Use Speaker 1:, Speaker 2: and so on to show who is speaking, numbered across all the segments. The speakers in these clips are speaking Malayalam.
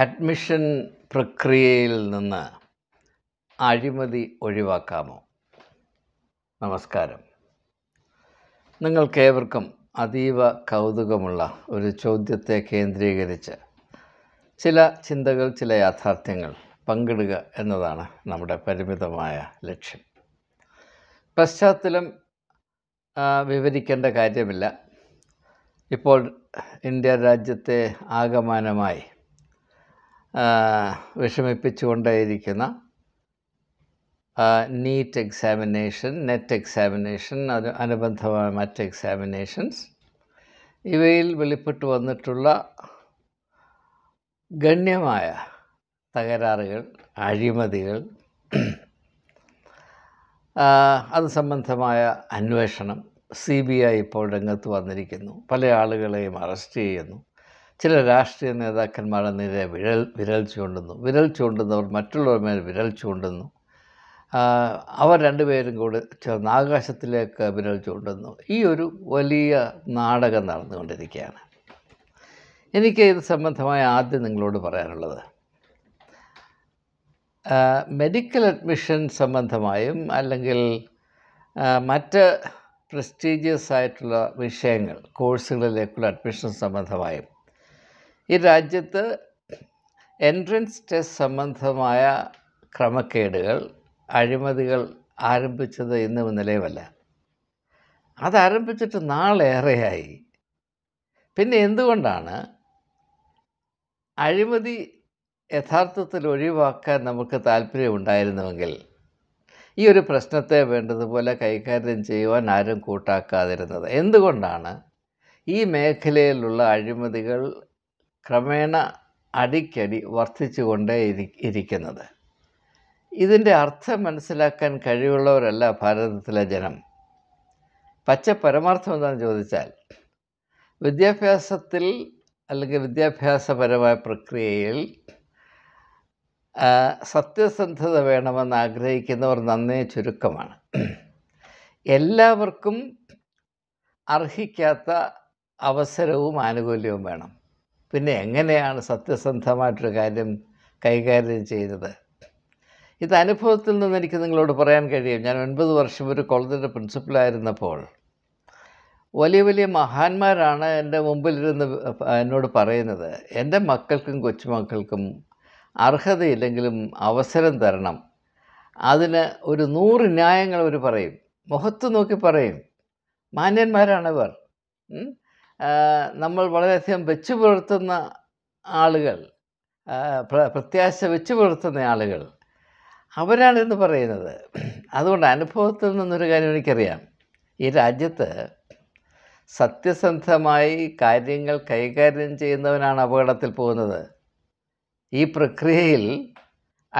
Speaker 1: അഡ്മിഷൻ പ്രക്രിയയിൽ നിന്ന് അഴിമതി ഒഴിവാക്കാമോ നമസ്കാരം നിങ്ങൾക്കേവർക്കും അതീവ കൗതുകമുള്ള ഒരു ചോദ്യത്തെ കേന്ദ്രീകരിച്ച് ചില ചിന്തകൾ ചില യാഥാർത്ഥ്യങ്ങൾ പങ്കിടുക എന്നതാണ് നമ്മുടെ പരിമിതമായ ലക്ഷ്യം പശ്ചാത്തലം വിവരിക്കേണ്ട കാര്യമില്ല ഇപ്പോൾ ഇന്ത്യ രാജ്യത്തെ ആകമാനമായി വിഷമിപ്പിച്ചുകൊണ്ടേയിരിക്കുന്ന നീറ്റ് എക്സാമിനേഷൻ നെറ്റ് എക്സാമിനേഷൻ അത് അനുബന്ധമായ മറ്റ് എക്സാമിനേഷൻസ് ഇവയിൽ വെളിപ്പെട്ട് വന്നിട്ടുള്ള ഗണ്യമായ തകരാറുകൾ അഴിമതികൾ അത് സംബന്ധമായ അന്വേഷണം സി ബി ഐ ഇപ്പോൾ രംഗത്ത് വന്നിരിക്കുന്നു പല ആളുകളെയും അറസ്റ്റ് ചെയ്യുന്നു ചില രാഷ്ട്രീയ നേതാക്കന്മാരുടെ നേരെ വിരൽ വിരൽ ചൂണ്ടുന്നു വിരൽ ചൂണ്ടുന്നവർ മറ്റുള്ളവർ മേൽ വിരൽ ചൂണ്ടുന്നു അവർ രണ്ടുപേരും കൂടെ ചേർന്ന് ആകാശത്തിലേക്ക് വിരൽ ചൂണ്ടുന്നു ഈ ഒരു വലിയ നാടകം നടന്നുകൊണ്ടിരിക്കുകയാണ് എനിക്ക് ഇത് സംബന്ധമായ ആദ്യം നിങ്ങളോട് പറയാനുള്ളത് മെഡിക്കൽ അഡ്മിഷൻ സംബന്ധമായും അല്ലെങ്കിൽ മറ്റ് പ്രസ്റ്റീജിയസ് ആയിട്ടുള്ള വിഷയങ്ങൾ കോഴ്സുകളിലേക്കുള്ള അഡ്മിഷൻ സംബന്ധമായും ഈ രാജ്യത്ത് എൻട്രൻസ് ടെസ്റ്റ് സംബന്ധമായ ക്രമക്കേടുകൾ അഴിമതികൾ ആരംഭിച്ചത് ഇന്നും ഇന്നലെയുമല്ല അതാരംഭിച്ചിട്ട് നാളേറെയായി പിന്നെ എന്തുകൊണ്ടാണ് അഴിമതി യഥാർത്ഥത്തിൽ ഒഴിവാക്കാൻ നമുക്ക് താല്പര്യമുണ്ടായിരുന്നുവെങ്കിൽ ഈ ഒരു പ്രശ്നത്തെ വേണ്ടതുപോലെ കൈകാര്യം ചെയ്യുവാൻ ആരും കൂട്ടാക്കാതിരുന്നത് എന്തുകൊണ്ടാണ് ഈ മേഖലയിലുള്ള അഴിമതികൾ ക്രമേണ അടിക്കടി വർദ്ധിച്ചുകൊണ്ടേ ഇരിക്കുന്നത് ഇതിൻ്റെ അർത്ഥം മനസ്സിലാക്കാൻ കഴിവുള്ളവരല്ല ഭാരതത്തിലെ ജനം പച്ച പരമാർത്ഥം എന്താണെന്ന് ചോദിച്ചാൽ വിദ്യാഭ്യാസത്തിൽ അല്ലെങ്കിൽ വിദ്യാഭ്യാസപരമായ പ്രക്രിയയിൽ സത്യസന്ധത വേണമെന്ന് ആഗ്രഹിക്കുന്നവർ നന്നേ ചുരുക്കമാണ് എല്ലാവർക്കും അർഹിക്കാത്ത അവസരവും ആനുകൂല്യവും വേണം പിന്നെ എങ്ങനെയാണ് സത്യസന്ധമായിട്ടൊരു കാര്യം കൈകാര്യം ചെയ്തത് ഇത് അനുഭവത്തിൽ നിന്ന് എനിക്ക് നിങ്ങളോട് പറയാൻ കഴിയും ഞാൻ ഒൻപത് വർഷം ഒരു കോളേജിൻ്റെ പ്രിൻസിപ്പലായിരുന്നപ്പോൾ വലിയ വലിയ മഹാന്മാരാണ് എൻ്റെ മുമ്പിലിരുന്ന് എന്നോട് പറയുന്നത് എൻ്റെ മക്കൾക്കും കൊച്ചുമക്കൾക്കും അർഹതയില്ലെങ്കിലും അവസരം തരണം അതിന് ഒരു നൂറ് ന്യായങ്ങൾ അവർ പറയും മുഖത്ത് നോക്കി പറയും മാന്യന്മാരാണവർ നമ്മൾ വളരെയധികം വെച്ചു പുലർത്തുന്ന ആളുകൾ പ്രത്യാശ വെച്ചു പുലർത്തുന്ന ആളുകൾ അവരാണ് എന്ന് പറയുന്നത് അതുകൊണ്ട് അനുഭവത്തിൽ നിന്നൊരു കാര്യം എനിക്കറിയാം ഈ രാജ്യത്ത് സത്യസന്ധമായി കാര്യങ്ങൾ കൈകാര്യം ചെയ്യുന്നവനാണ് അപകടത്തിൽ പോകുന്നത് ഈ പ്രക്രിയയിൽ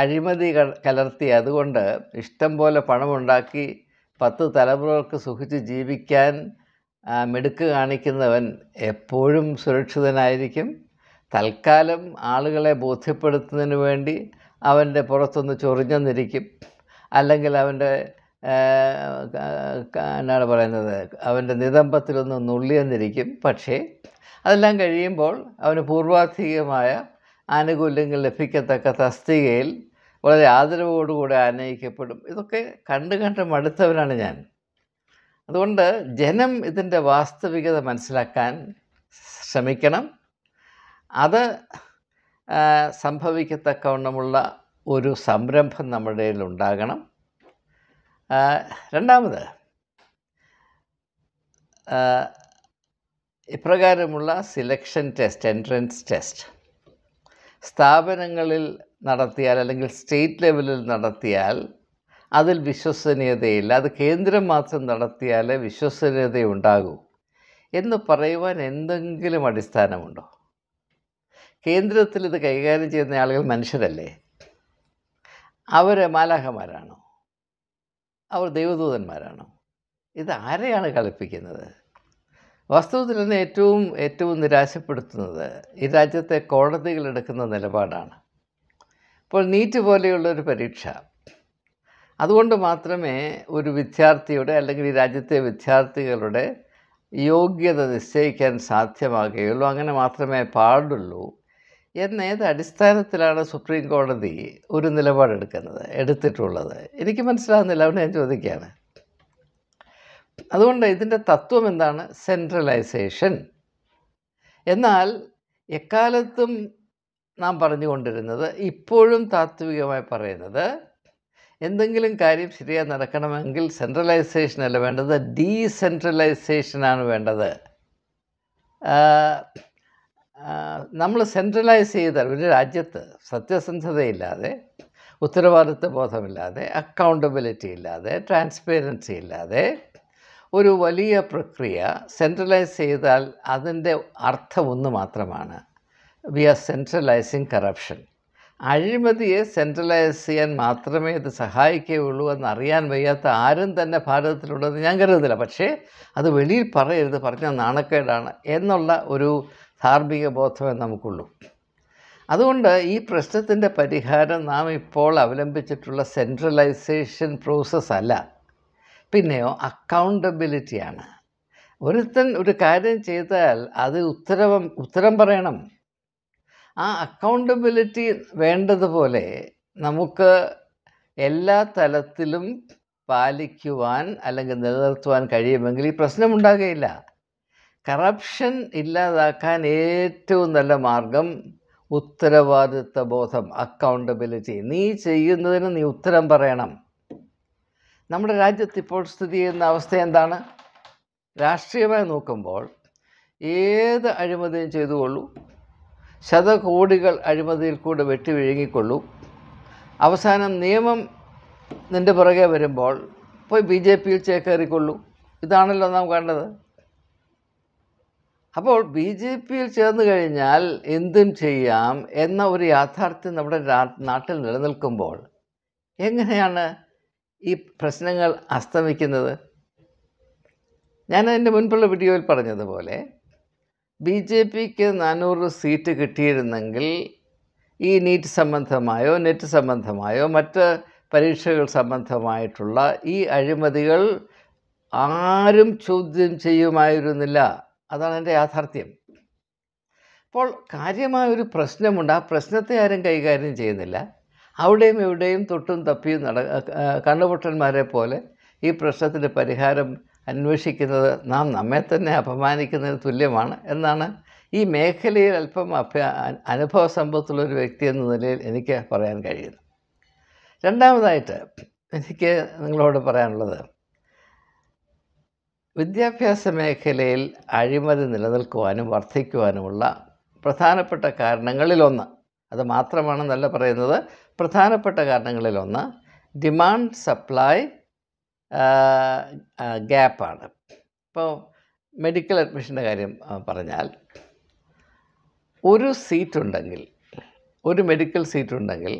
Speaker 1: അഴിമതി കലർത്തി അതുകൊണ്ട് ഇഷ്ടം പോലെ പണമുണ്ടാക്കി പത്ത് തലമുറകൾക്ക് സുഖിച്ച് ജീവിക്കാൻ മിടുക്ക് കാണിക്കുന്നവൻ എപ്പോഴും സുരക്ഷിതനായിരിക്കും തൽക്കാലം ആളുകളെ ബോധ്യപ്പെടുത്തുന്നതിന് വേണ്ടി അവൻ്റെ പുറത്തൊന്ന് ചൊറിഞ്ഞെന്നിരിക്കും അല്ലെങ്കിൽ അവൻ്റെ എന്നാണ് പറയുന്നത് അവൻ്റെ നിതമ്പത്തിലൊന്ന് നുള്ളിയെന്നിരിക്കും പക്ഷേ അതെല്ലാം കഴിയുമ്പോൾ അവന് പൂർവാധികമായ ആനുകൂല്യങ്ങൾ ലഭിക്കത്തക്ക തസ്തികയിൽ വളരെ ആദരവോടുകൂടി ആനയിക്കപ്പെടും ഇതൊക്കെ കണ്ട് കണ്ട് മടുത്തവനാണ് ഞാൻ അതുകൊണ്ട് ജനം ഇതിൻ്റെ വാസ്തവികത മനസ്സിലാക്കാൻ ശ്രമിക്കണം അത് സംഭവിക്കത്തക്കവണ്ണമുള്ള ഒരു സംരംഭം നമ്മുടെ ഉണ്ടാകണം രണ്ടാമത് ഇപ്രകാരമുള്ള സിലക്ഷൻ ടെസ്റ്റ് എൻട്രൻസ് ടെസ്റ്റ് സ്ഥാപനങ്ങളിൽ നടത്തിയാൽ അല്ലെങ്കിൽ സ്റ്റേറ്റ് ലെവലിൽ നടത്തിയാൽ അതിൽ വിശ്വസനീയതയില്ല അത് കേന്ദ്രം മാത്രം നടത്തിയാലേ ഉണ്ടാകൂ എന്ന് പറയുവാൻ എന്തെങ്കിലും അടിസ്ഥാനമുണ്ടോ കേന്ദ്രത്തിൽ ഇത് കൈകാര്യം ചെയ്യുന്ന ആളുകൾ മനുഷ്യരല്ലേ അവർ മാലാഹമാരാണോ അവർ ദൈവദൂതന്മാരാണോ ഇത് ആരെയാണ് കളിപ്പിക്കുന്നത് വാസ്തവത്തിൽ നിന്ന് ഏറ്റവും ഏറ്റവും നിരാശപ്പെടുത്തുന്നത് ഈ രാജ്യത്തെ കോടതികളെടുക്കുന്ന എടുക്കുന്ന നിലപാടാണ് ഇപ്പോൾ നീറ്റ് പോലെയുള്ളൊരു പരീക്ഷ അതുകൊണ്ട് മാത്രമേ ഒരു വിദ്യാർത്ഥിയുടെ അല്ലെങ്കിൽ ഈ രാജ്യത്തെ വിദ്യാർത്ഥികളുടെ യോഗ്യത നിശ്ചയിക്കാൻ സാധ്യമാകുകയുള്ളൂ അങ്ങനെ മാത്രമേ പാടുള്ളൂ എന്ന ഏത് അടിസ്ഥാനത്തിലാണ് സുപ്രീം കോടതി ഒരു നിലപാടെടുക്കുന്നത് എടുത്തിട്ടുള്ളത് എനിക്ക് മനസ്സിലാകുന്നില്ല അവിടെ ഞാൻ ചോദിക്കുകയാണ് അതുകൊണ്ട് ഇതിൻ്റെ തത്വം എന്താണ് സെൻട്രലൈസേഷൻ എന്നാൽ എക്കാലത്തും നാം പറഞ്ഞുകൊണ്ടിരുന്നത് ഇപ്പോഴും താത്വികമായി പറയുന്നത് എന്തെങ്കിലും കാര്യം ശരിയായി നടക്കണമെങ്കിൽ സെൻട്രലൈസേഷൻ അല്ല വേണ്ടത് ഡീസെൻട്രലൈസേഷനാണ് വേണ്ടത് നമ്മൾ സെൻട്രലൈസ് ചെയ്താൽ ഒരു രാജ്യത്ത് സത്യസന്ധതയില്ലാതെ ഉത്തരവാദിത്വ ബോധമില്ലാതെ അക്കൗണ്ടബിലിറ്റി ഇല്ലാതെ ട്രാൻസ്പേരൻസി ഇല്ലാതെ ഒരു വലിയ പ്രക്രിയ സെൻട്രലൈസ് ചെയ്താൽ അതിൻ്റെ അർത്ഥം ഒന്ന് മാത്രമാണ് വി ആർ സെൻട്രലൈസിങ് കറപ്ഷൻ അഴിമതിയെ സെൻട്രലൈസ് ചെയ്യാൻ മാത്രമേ ഇത് സഹായിക്കുകയുള്ളൂ അറിയാൻ വയ്യാത്ത ആരും തന്നെ ഭാരതത്തിലുണ്ടെന്ന് ഞാൻ കരുതുന്നില്ല പക്ഷേ അത് വെളിയിൽ പറയരുത് പറഞ്ഞ നാണക്കേടാണ് എന്നുള്ള ഒരു ധാർമ്മിക ബോധമേ നമുക്കുള്ളൂ അതുകൊണ്ട് ഈ പ്രശ്നത്തിൻ്റെ പരിഹാരം നാം ഇപ്പോൾ അവലംബിച്ചിട്ടുള്ള സെൻട്രലൈസേഷൻ പ്രോസസ്സ് അല്ല പിന്നെയോ അക്കൗണ്ടബിലിറ്റിയാണ് ഒരുത്തൻ ഒരു കാര്യം ചെയ്താൽ അത് ഉത്തരവം ഉത്തരം പറയണം ആ അക്കൗണ്ടബിലിറ്റി വേണ്ടതുപോലെ നമുക്ക് എല്ലാ തലത്തിലും പാലിക്കുവാൻ അല്ലെങ്കിൽ നിലനിർത്തുവാൻ കഴിയുമെങ്കിൽ ഈ പ്രശ്നമുണ്ടാകുകയില്ല കറപ്ഷൻ ഇല്ലാതാക്കാൻ ഏറ്റവും നല്ല മാർഗം ഉത്തരവാദിത്വ ബോധം അക്കൗണ്ടബിലിറ്റി നീ ചെയ്യുന്നതിന് നീ ഉത്തരം പറയണം നമ്മുടെ രാജ്യത്ത് ഇപ്പോൾ സ്ഥിതി ചെയ്യുന്ന അവസ്ഥ എന്താണ് രാഷ്ട്രീയമായി നോക്കുമ്പോൾ ഏത് അഴിമതിയും ചെയ്തുകൊള്ളൂ ശതകോടികൾ അഴിമതിയിൽ കൂടെ വെട്ടിവിഴുങ്ങിക്കൊള്ളും അവസാനം നിയമം നിൻ്റെ പുറകെ വരുമ്പോൾ പോയി ബി ജെ പിയിൽ ചേക്കേറിക്കൊള്ളൂ ഇതാണല്ലോ നാം കണ്ടത് അപ്പോൾ ബി ജെ പിയിൽ ചേർന്ന് കഴിഞ്ഞാൽ എന്തും ചെയ്യാം എന്ന ഒരു യാഥാർത്ഥ്യം നമ്മുടെ നാട്ടിൽ നിലനിൽക്കുമ്പോൾ എങ്ങനെയാണ് ഈ പ്രശ്നങ്ങൾ അസ്തമിക്കുന്നത് ഞാൻ എൻ്റെ മുൻപുള്ള വീഡിയോയിൽ പറഞ്ഞതുപോലെ ബി ജെ പിക്ക് നാനൂറ് സീറ്റ് കിട്ടിയിരുന്നെങ്കിൽ ഈ നീറ്റ് സംബന്ധമായോ നെറ്റ് സംബന്ധമായോ മറ്റ് പരീക്ഷകൾ സംബന്ധമായിട്ടുള്ള ഈ അഴിമതികൾ ആരും ചോദ്യം ചെയ്യുമായിരുന്നില്ല അതാണ് എൻ്റെ യാഥാർത്ഥ്യം അപ്പോൾ കാര്യമായൊരു പ്രശ്നമുണ്ട് ആ പ്രശ്നത്തെ ആരും കൈകാര്യം ചെയ്യുന്നില്ല അവിടെയും ഇവിടെയും തൊട്ടും തപ്പിയും നട കണ്ണുപൊട്ടന്മാരെ പോലെ ഈ പ്രശ്നത്തിൻ്റെ പരിഹാരം അന്വേഷിക്കുന്നത് നാം നമ്മെ തന്നെ അപമാനിക്കുന്നതിന് തുല്യമാണ് എന്നാണ് ഈ മേഖലയിൽ അല്പം അഭ്യ അനുഭവ ഒരു വ്യക്തി എന്ന നിലയിൽ എനിക്ക് പറയാൻ കഴിയുന്നു രണ്ടാമതായിട്ട് എനിക്ക് നിങ്ങളോട് പറയാനുള്ളത് വിദ്യാഭ്യാസ മേഖലയിൽ അഴിമതി നിലനിൽക്കുവാനും വർദ്ധിക്കുവാനുമുള്ള പ്രധാനപ്പെട്ട കാരണങ്ങളിലൊന്ന് അത് മാത്രമാണെന്നല്ല പറയുന്നത് പ്രധാനപ്പെട്ട കാരണങ്ങളിലൊന്ന് ഡിമാൻഡ് സപ്ലൈ ഗ്യാപ്പാണ് ഇപ്പോൾ മെഡിക്കൽ അഡ്മിഷൻ്റെ കാര്യം പറഞ്ഞാൽ ഒരു സീറ്റുണ്ടെങ്കിൽ ഒരു മെഡിക്കൽ ഉണ്ടെങ്കിൽ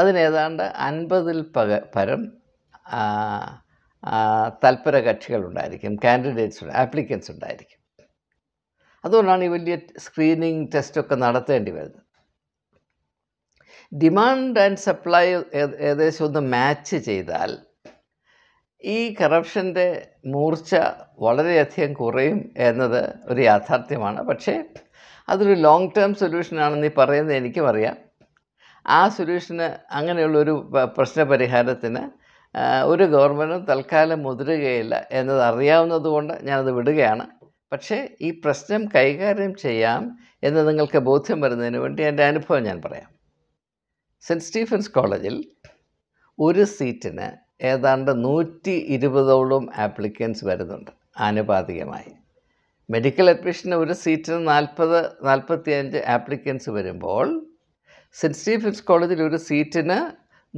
Speaker 1: അതിനേതാണ്ട് അൻപതിൽ പക പരം തൽപര കക്ഷികളുണ്ടായിരിക്കും കാൻഡിഡേറ്റ്സ് ആപ്ലിക്കൻസ് ഉണ്ടായിരിക്കും അതുകൊണ്ടാണ് ഈ വലിയ സ്ക്രീനിങ് ടെസ്റ്റൊക്കെ നടത്തേണ്ടി വരുന്നത് ഡിമാൻഡ് ആൻഡ് സപ്ലൈ ഏകദേശം ഒന്ന് മാച്ച് ചെയ്താൽ ഈ കറപ്ഷൻ്റെ മൂർച്ച വളരെയധികം കുറയും എന്നത് ഒരു യാഥാർത്ഥ്യമാണ് പക്ഷേ അതൊരു ലോങ് ടേം സൊല്യൂഷനാണെന്ന് ഈ പറയുന്നത് എനിക്കും അറിയാം ആ സൊല്യൂഷന് അങ്ങനെയുള്ളൊരു പ്രശ്ന പരിഹാരത്തിന് ഒരു ഗവൺമെൻറ്റും തൽക്കാലം മുതിരുകയില്ല എന്നത് അറിയാവുന്നതുകൊണ്ട് ഞാനത് വിടുകയാണ് പക്ഷേ ഈ പ്രശ്നം കൈകാര്യം ചെയ്യാം എന്ന് നിങ്ങൾക്ക് ബോധ്യം വരുന്നതിന് വേണ്ടി എൻ്റെ അനുഭവം ഞാൻ പറയാം സെൻറ്റ് സ്റ്റീഫൻസ് കോളേജിൽ ഒരു സീറ്റിന് ഏതാണ്ട് നൂറ്റി ഇരുപതോളം ആപ്ലിക്കൻസ് വരുന്നുണ്ട് ആനുപാതികമായി മെഡിക്കൽ അഡ്മിഷന് ഒരു സീറ്റിന് നാൽപ്പത് അഞ്ച് ആപ്ലിക്കൻസ് വരുമ്പോൾ സെൻറ്റ് സ്റ്റീഫൻസ് കോളേജിൽ ഒരു സീറ്റിന്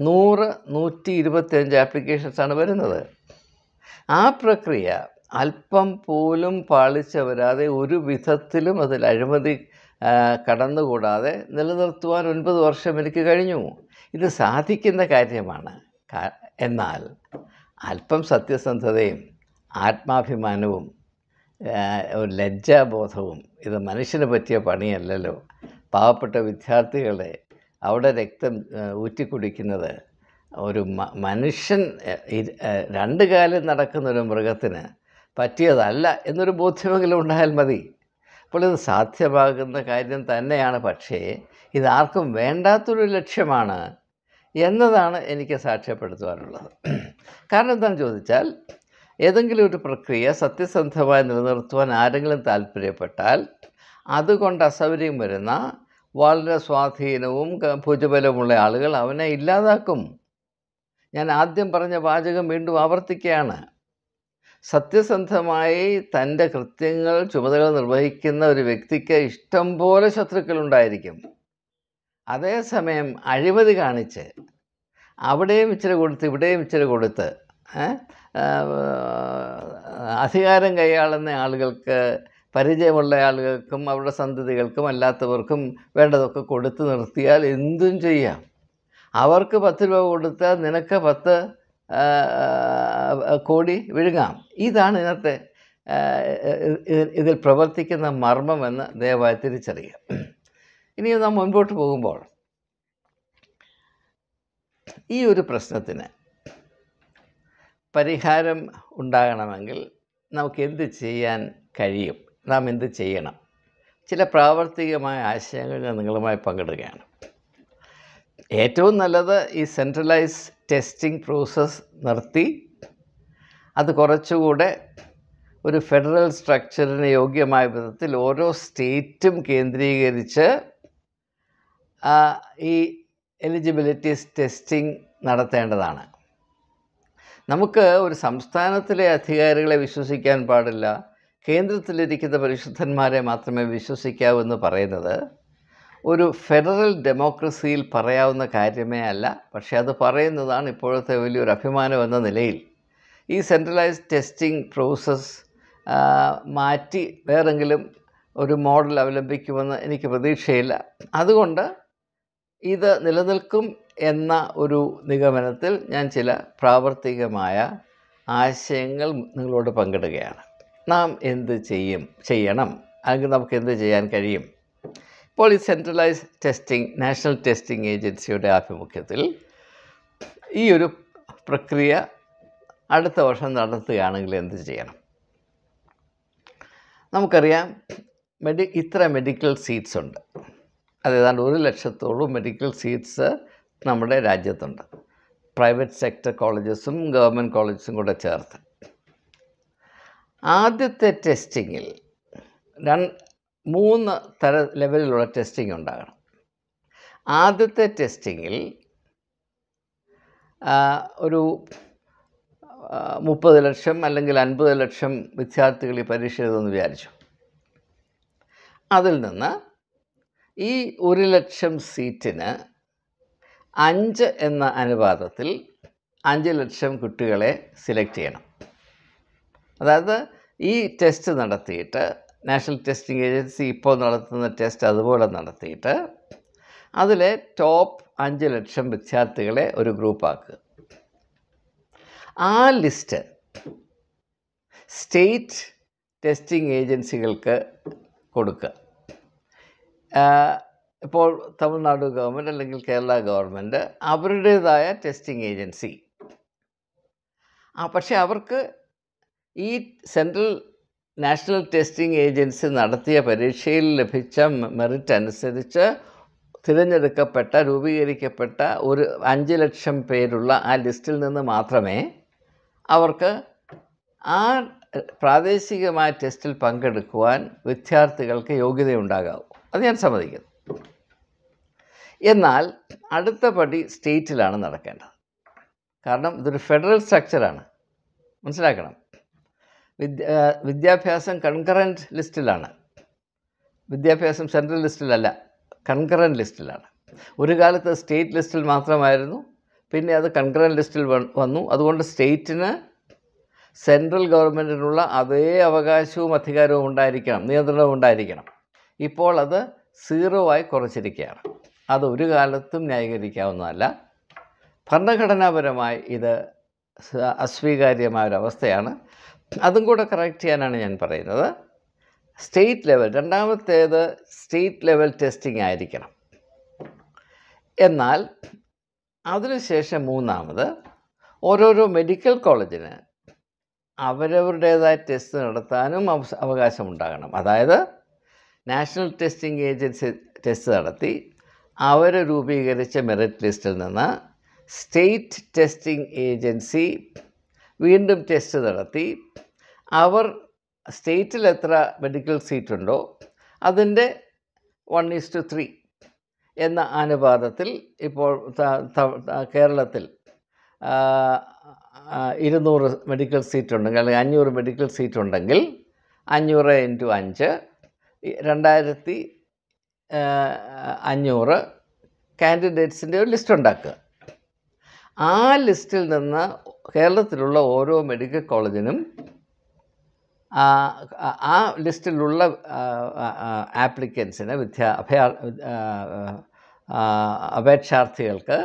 Speaker 1: നൂറ് നൂറ്റി ഇരുപത്തിയഞ്ച് ആപ്ലിക്കേഷൻസാണ് വരുന്നത് ആ പ്രക്രിയ അല്പം പോലും പാളിച്ച വരാതെ ഒരു വിധത്തിലും അതിൽ അഴിമതി കടന്നുകൂടാതെ നിലനിർത്തുവാൻ ഒൻപത് വർഷം എനിക്ക് കഴിഞ്ഞു ഇത് സാധിക്കുന്ന കാര്യമാണ് എന്നാൽ അല്പം സത്യസന്ധതയും ആത്മാഭിമാനവും ഒരു ലജ്ജാബോധവും ഇത് മനുഷ്യന് പറ്റിയ പണിയല്ലല്ലോ പാവപ്പെട്ട വിദ്യാർത്ഥികളെ അവിടെ രക്തം ഊറ്റിക്കുടിക്കുന്നത് ഒരു മനുഷ്യൻ രണ്ട് കാലിൽ നടക്കുന്ന ഒരു മൃഗത്തിന് പറ്റിയതല്ല എന്നൊരു ബോധ്യമെങ്കിലും ഉണ്ടായാൽ മതി അപ്പോൾ ഇത് സാധ്യമാകുന്ന കാര്യം തന്നെയാണ് പക്ഷേ ഇതാർക്കും വേണ്ടാത്തൊരു ലക്ഷ്യമാണ് എന്നതാണ് എനിക്ക് സാക്ഷ്യപ്പെടുത്തുവാനുള്ളത് കാരണം എന്താണെന്ന് ചോദിച്ചാൽ ഏതെങ്കിലും ഒരു പ്രക്രിയ സത്യസന്ധമായി നിലനിർത്തുവാൻ ആരെങ്കിലും താല്പര്യപ്പെട്ടാൽ അതുകൊണ്ട് അസൗകര്യം വരുന്ന വളരെ സ്വാധീനവും ഭുജബലവുമുള്ള ആളുകൾ അവനെ ഇല്ലാതാക്കും ഞാൻ ആദ്യം പറഞ്ഞ വാചകം വീണ്ടും ആവർത്തിക്കുകയാണ് സത്യസന്ധമായി തൻ്റെ കൃത്യങ്ങൾ ചുമതല നിർവഹിക്കുന്ന ഒരു വ്യക്തിക്ക് ഇഷ്ടം പോലെ ശത്രുക്കളുണ്ടായിരിക്കും അതേസമയം അഴിമതി കാണിച്ച് അവിടെയും ഇച്ചിരി കൊടുത്ത് ഇവിടെയും ഇച്ചിരി കൊടുത്ത് അധികാരം കൈയാളുന്ന ആളുകൾക്ക് പരിചയമുള്ള ആളുകൾക്കും അവരുടെ സന്തതികൾക്കും അല്ലാത്തവർക്കും വേണ്ടതൊക്കെ കൊടുത്തു നിർത്തിയാൽ എന്തും ചെയ്യാം അവർക്ക് പത്ത് രൂപ കൊടുത്താൽ നിനക്ക് പത്ത് കോടി വിഴുങ്ങാം ഇതാണ് ഇന്നത്തെ ഇതിൽ പ്രവർത്തിക്കുന്ന മർമ്മമെന്ന് ദയവായി തിരിച്ചറിയുക ഇനി നാം മുൻപോട്ട് പോകുമ്പോൾ ഈ ഒരു പ്രശ്നത്തിന് പരിഹാരം ഉണ്ടാകണമെങ്കിൽ നമുക്ക് എന്ത് ചെയ്യാൻ കഴിയും നാം എന്ത് ചെയ്യണം ചില പ്രാവർത്തികമായ ആശയങ്ങൾ ഞാൻ നിങ്ങളുമായി പങ്കിടുകയാണ് ഏറ്റവും നല്ലത് ഈ സെൻട്രലൈസ് ടെസ്റ്റിംഗ് പ്രോസസ്സ് നിർത്തി അത് കുറച്ചുകൂടെ ഒരു ഫെഡറൽ സ്ട്രക്ചറിന് യോഗ്യമായ വിധത്തിൽ ഓരോ സ്റ്റേറ്റും കേന്ദ്രീകരിച്ച് ഈ എലിജിബിലിറ്റീസ് ടെസ്റ്റിംഗ് നടത്തേണ്ടതാണ് നമുക്ക് ഒരു സംസ്ഥാനത്തിലെ അധികാരികളെ വിശ്വസിക്കാൻ പാടില്ല കേന്ദ്രത്തിലിരിക്കുന്ന പരിശുദ്ധന്മാരെ മാത്രമേ വിശ്വസിക്കാവൂ എന്ന് പറയുന്നത് ഒരു ഫെഡറൽ ഡെമോക്രസിയിൽ പറയാവുന്ന കാര്യമേ അല്ല പക്ഷേ അത് പറയുന്നതാണ് ഇപ്പോഴത്തെ വലിയൊരു അഭിമാനം എന്ന നിലയിൽ ഈ സെൻട്രലൈസ് ടെസ്റ്റിംഗ് പ്രോസസ്സ് മാറ്റി വേറെങ്കിലും ഒരു മോഡൽ അവലംബിക്കുമെന്ന് എനിക്ക് പ്രതീക്ഷയില്ല അതുകൊണ്ട് ഇത് നിലനിൽക്കും എന്ന ഒരു നിഗമനത്തിൽ ഞാൻ ചില പ്രാവർത്തികമായ ആശയങ്ങൾ നിങ്ങളോട് പങ്കിടുകയാണ് നാം എന്ത് ചെയ്യും ചെയ്യണം അല്ലെങ്കിൽ നമുക്ക് എന്ത് ചെയ്യാൻ കഴിയും ഇപ്പോൾ ഈ സെൻട്രലൈസ് ടെസ്റ്റിംഗ് നാഷണൽ ടെസ്റ്റിംഗ് ഏജൻസിയുടെ ആഭിമുഖ്യത്തിൽ ഈ ഒരു പ്രക്രിയ അടുത്ത വർഷം നടത്തുകയാണെങ്കിൽ എന്ത് ചെയ്യണം നമുക്കറിയാം മെഡി ഇത്ര മെഡിക്കൽ സീറ്റ്സ് ഉണ്ട് അതേതാണ്ട് ഒരു ലക്ഷത്തോളം മെഡിക്കൽ സീറ്റ്സ് നമ്മുടെ രാജ്യത്തുണ്ട് പ്രൈവറ്റ് സെക്ടർ കോളേജസും ഗവൺമെൻറ് കോളേജസും കൂടെ ചേർത്ത് ആദ്യത്തെ ടെസ്റ്റിങ്ങിൽ രണ്ട് മൂന്ന് തര ലെവലിലുള്ള ടെസ്റ്റിംഗ് ഉണ്ടാകണം ആദ്യത്തെ ടെസ്റ്റിങ്ങിൽ ഒരു മുപ്പത് ലക്ഷം അല്ലെങ്കിൽ അൻപത് ലക്ഷം വിദ്യാർത്ഥികൾ ഈ പരീക്ഷ എഴുതുമെന്ന് വിചാരിച്ചു അതിൽ നിന്ന് ഈ ഒരു ലക്ഷം സീറ്റിന് അഞ്ച് എന്ന അനുപാതത്തിൽ അഞ്ച് ലക്ഷം കുട്ടികളെ സെലക്ട് ചെയ്യണം അതായത് ഈ ടെസ്റ്റ് നടത്തിയിട്ട് നാഷണൽ ടെസ്റ്റിംഗ് ഏജൻസി ഇപ്പോൾ നടത്തുന്ന ടെസ്റ്റ് അതുപോലെ നടത്തിയിട്ട് അതിലെ ടോപ്പ് അഞ്ച് ലക്ഷം വിദ്യാർത്ഥികളെ ഒരു ഗ്രൂപ്പാക്കുക ആ ലിസ്റ്റ് സ്റ്റേറ്റ് ടെസ്റ്റിംഗ് ഏജൻസികൾക്ക് കൊടുക്കുക ഇപ്പോൾ തമിഴ്നാട് ഗവൺമെൻറ് അല്ലെങ്കിൽ കേരള ഗവൺമെൻറ് അവരുടേതായ ടെസ്റ്റിംഗ് ഏജൻസി ആ പക്ഷേ അവർക്ക് ഈ സെൻട്രൽ നാഷണൽ ടെസ്റ്റിംഗ് ഏജൻസി നടത്തിയ പരീക്ഷയിൽ ലഭിച്ച മെറിറ്റ് അനുസരിച്ച് തിരഞ്ഞെടുക്കപ്പെട്ട രൂപീകരിക്കപ്പെട്ട ഒരു അഞ്ച് ലക്ഷം പേരുള്ള ആ ലിസ്റ്റിൽ നിന്ന് മാത്രമേ അവർക്ക് ആ പ്രാദേശികമായ ടെസ്റ്റിൽ പങ്കെടുക്കുവാൻ വിദ്യാർത്ഥികൾക്ക് യോഗ്യതയുണ്ടാകാവൂ അത് ഞാൻ സമ്മതിക്കുന്നു എന്നാൽ അടുത്ത പടി സ്റ്റേറ്റിലാണ് നടക്കേണ്ടത് കാരണം ഇതൊരു ഫെഡറൽ സ്ട്രക്ചറാണ് മനസ്സിലാക്കണം വിദ്യ വിദ്യാഭ്യാസം കൺകറൻറ്റ് ലിസ്റ്റിലാണ് വിദ്യാഭ്യാസം സെൻട്രൽ ലിസ്റ്റിലല്ല കൺകറൻറ്റ് ലിസ്റ്റിലാണ് ഒരു കാലത്ത് സ്റ്റേറ്റ് ലിസ്റ്റിൽ മാത്രമായിരുന്നു പിന്നെ അത് കൺകറൻറ്റ് ലിസ്റ്റിൽ വന്നു അതുകൊണ്ട് സ്റ്റേറ്റിന് സെൻട്രൽ ഗവൺമെൻറ്റിനുള്ള അതേ അവകാശവും അധികാരവും ഉണ്ടായിരിക്കണം നിയന്ത്രണവും ഉണ്ടായിരിക്കണം ഇപ്പോൾ അത് സീറോ ആയി കുറച്ചിരിക്കുകയാണ് അത് ഒരു കാലത്തും ന്യായീകരിക്കാവുന്നതല്ല ഭരണഘടനാപരമായി ഇത് അസ്വീകാര്യമായ ഒരവസ്ഥയാണ് അതും കൂടെ കറക്റ്റ് ചെയ്യാനാണ് ഞാൻ പറയുന്നത് സ്റ്റേറ്റ് ലെവൽ രണ്ടാമത്തേത് സ്റ്റേറ്റ് ലെവൽ ടെസ്റ്റിംഗ് ആയിരിക്കണം എന്നാൽ അതിനുശേഷം മൂന്നാമത് ഓരോരോ മെഡിക്കൽ കോളേജിന് അവരവരുടേതായ ടെസ്റ്റ് നടത്താനും അവകാശമുണ്ടാകണം അതായത് നാഷണൽ ടെസ്റ്റിംഗ് ഏജൻസി ടെസ്റ്റ് നടത്തി അവർ രൂപീകരിച്ച മെറിറ്റ് ലിസ്റ്റിൽ നിന്ന് സ്റ്റേറ്റ് ടെസ്റ്റിംഗ് ഏജൻസി വീണ്ടും ടെസ്റ്റ് നടത്തി അവർ സ്റ്റേറ്റിൽ എത്ര മെഡിക്കൽ സീറ്റുണ്ടോ അതിൻ്റെ വൺ ടു ത്രീ എന്ന അനുപാതത്തിൽ ഇപ്പോൾ കേരളത്തിൽ ഇരുന്നൂറ് മെഡിക്കൽ സീറ്റുണ്ടെങ്കിൽ അല്ലെങ്കിൽ അഞ്ഞൂറ് മെഡിക്കൽ സീറ്റുണ്ടെങ്കിൽ അഞ്ഞൂറ് ഇൻറ്റു അഞ്ച് രണ്ടായിരത്തി അഞ്ഞൂറ് കാൻഡിഡേറ്റ്സിൻ്റെ ഒരു ലിസ്റ്റ് ഉണ്ടാക്കുക ആ ലിസ്റ്റിൽ നിന്ന് കേരളത്തിലുള്ള ഓരോ മെഡിക്കൽ കോളേജിനും ആ ലിസ്റ്റിലുള്ള ആപ്ലിക്കൻസിന് വിദ്യാ അഭയാ അപേക്ഷാർത്ഥികൾക്ക്